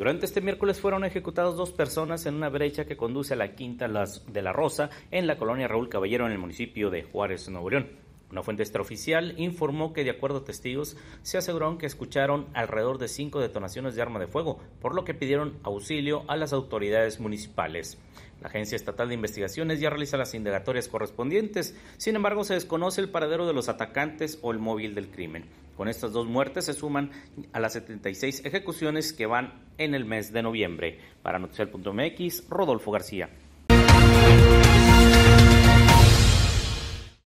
Durante este miércoles fueron ejecutadas dos personas en una brecha que conduce a la Quinta de la Rosa en la colonia Raúl Caballero en el municipio de Juárez, Nuevo León. Una fuente extraoficial informó que, de acuerdo a testigos, se aseguraron que escucharon alrededor de cinco detonaciones de arma de fuego, por lo que pidieron auxilio a las autoridades municipales. La Agencia Estatal de Investigaciones ya realiza las indagatorias correspondientes, sin embargo se desconoce el paradero de los atacantes o el móvil del crimen. Con estas dos muertes se suman a las 76 ejecuciones que van en el mes de noviembre. Para Noticiel.mx, Rodolfo García.